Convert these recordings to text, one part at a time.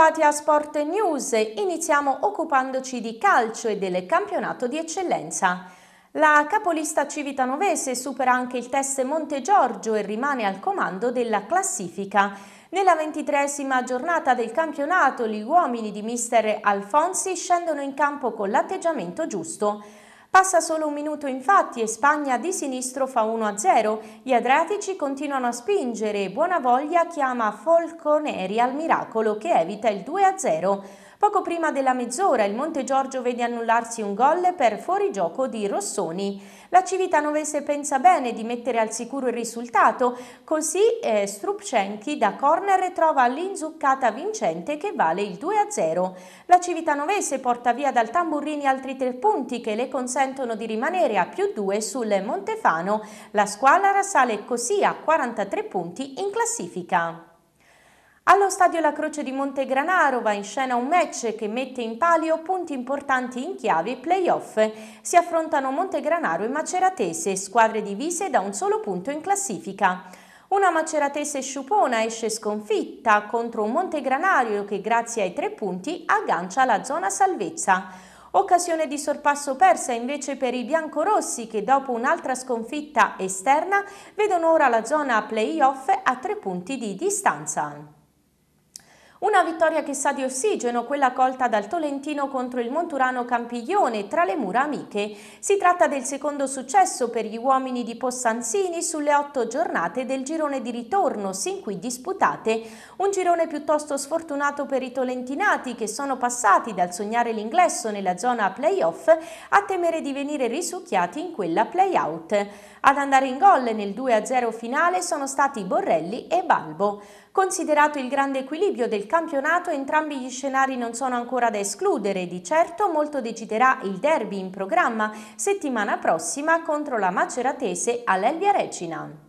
Bentrovati a Sport News. Iniziamo occupandoci di calcio e del campionato di eccellenza. La capolista civitanovese supera anche il test Montegiorgio e rimane al comando della classifica. Nella ventitresima giornata del campionato gli uomini di mister Alfonsi scendono in campo con l'atteggiamento giusto. Passa solo un minuto infatti e Spagna di sinistro fa 1-0. Gli adriatici continuano a spingere e Buonavoglia chiama Folconeri al miracolo che evita il 2-0. Poco prima della mezz'ora il Monte Giorgio vede annullarsi un gol per fuorigioco di Rossoni. La Civitanovese pensa bene di mettere al sicuro il risultato, così eh, Strupcenchi da corner trova l'inzuccata vincente che vale il 2-0. La Civitanovese porta via dal Tamburrini altri tre punti che le consentono di rimanere a più due sul Montefano. La squadra sale così a 43 punti in classifica. Allo stadio La Croce di Montegranaro va in scena un match che mette in palio punti importanti in chiave playoff. Si affrontano Montegranaro e Maceratese, squadre divise da un solo punto in classifica. Una Maceratese sciupona esce sconfitta contro un Montegranario che grazie ai tre punti aggancia la zona salvezza. Occasione di sorpasso persa invece per i biancorossi che dopo un'altra sconfitta esterna vedono ora la zona playoff a tre punti di distanza. Una vittoria che sa di ossigeno, quella colta dal Tolentino contro il Monturano Campiglione tra le mura amiche. Si tratta del secondo successo per gli uomini di Possanzini sulle otto giornate del girone di ritorno, sin qui disputate. Un girone piuttosto sfortunato per i tolentinati che sono passati dal sognare l'ingresso nella zona playoff a temere di venire risucchiati in quella playout. Ad andare in gol nel 2-0 finale sono stati Borrelli e Balbo. Considerato il grande equilibrio del campionato, entrambi gli scenari non sono ancora da escludere. Di certo molto deciderà il derby in programma settimana prossima contro la Maceratese all'Elvia Recina.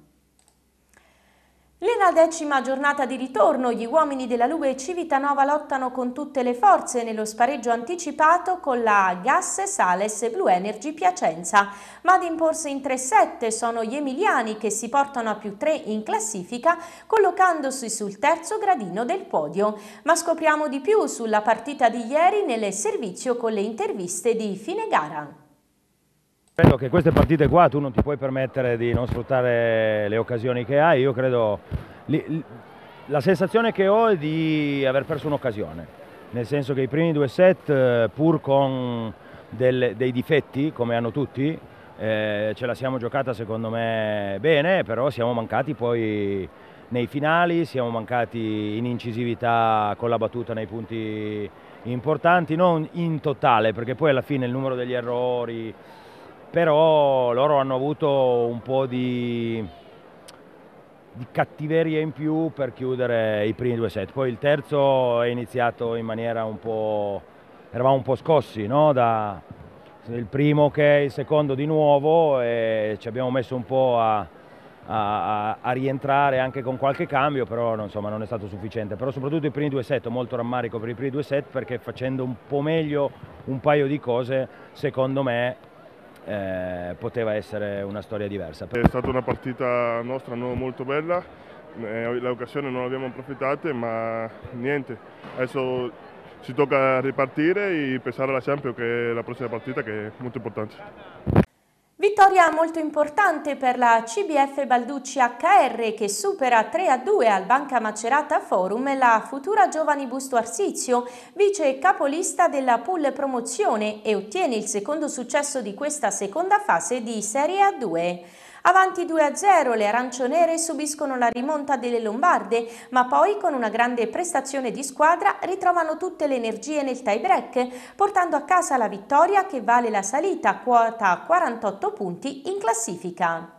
Nella decima giornata di ritorno gli uomini della Lube e Civitanova lottano con tutte le forze nello spareggio anticipato con la Gas Sales Blue Energy Piacenza, ma ad imporsi in 3-7 sono gli emiliani che si portano a più 3 in classifica collocandosi sul terzo gradino del podio. Ma scopriamo di più sulla partita di ieri nel servizio con le interviste di fine gara. Credo che queste partite qua tu non ti puoi permettere di non sfruttare le occasioni che hai, io credo, la sensazione che ho è di aver perso un'occasione, nel senso che i primi due set eh, pur con del, dei difetti come hanno tutti, eh, ce la siamo giocata secondo me bene, però siamo mancati poi nei finali, siamo mancati in incisività con la battuta nei punti importanti, non in totale perché poi alla fine il numero degli errori però loro hanno avuto un po' di, di cattiveria in più per chiudere i primi due set. Poi il terzo è iniziato in maniera un po'... eravamo un po' scossi, no? Da, il primo che il secondo di nuovo e ci abbiamo messo un po' a, a, a rientrare anche con qualche cambio, però non, insomma, non è stato sufficiente. Però soprattutto i primi due set, molto rammarico per i primi due set perché facendo un po' meglio un paio di cose, secondo me eh, poteva essere una storia diversa. È stata una partita nostra no, molto bella, eh, l'occasione non l'abbiamo approfittata, ma niente, adesso ci tocca ripartire e pensare alla Champions che è la prossima partita che è molto importante. Vittoria molto importante per la CBF Balducci HR che supera 3 a 2 al Banca Macerata Forum la futura Giovani Busto Arsizio, vice capolista della pool promozione e ottiene il secondo successo di questa seconda fase di Serie A2. Avanti 2-0, le arancionere subiscono la rimonta delle Lombarde, ma poi con una grande prestazione di squadra ritrovano tutte le energie nel tie-break, portando a casa la vittoria che vale la salita, quota 48 punti in classifica.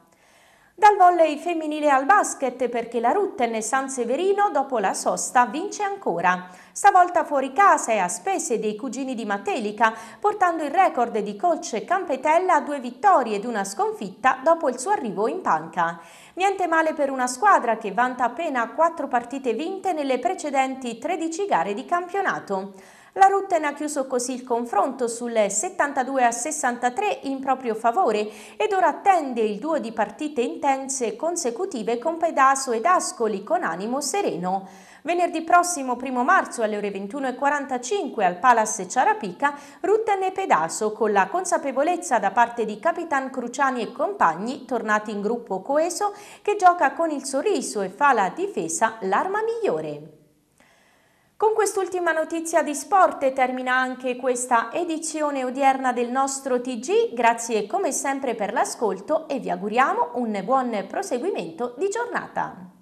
Dal volley femminile al basket perché la Rutten San Severino dopo la sosta vince ancora. Stavolta fuori casa e a spese dei cugini di Matelica, portando il record di coach Campetella a due vittorie ed una sconfitta dopo il suo arrivo in panca. Niente male per una squadra che vanta appena quattro partite vinte nelle precedenti 13 gare di campionato. La Rutten ha chiuso così il confronto sul 72 a 63 in proprio favore ed ora attende il duo di partite intense consecutive con Pedaso ed Ascoli con animo sereno. Venerdì prossimo, 1 marzo, alle ore 21.45 al Palace Ciarapica, Rutten e Pedaso, con la consapevolezza da parte di Capitan Cruciani e compagni, tornati in gruppo coeso, che gioca con il sorriso e fa la difesa l'arma migliore. Con quest'ultima notizia di sport termina anche questa edizione odierna del nostro TG. Grazie come sempre per l'ascolto e vi auguriamo un buon proseguimento di giornata.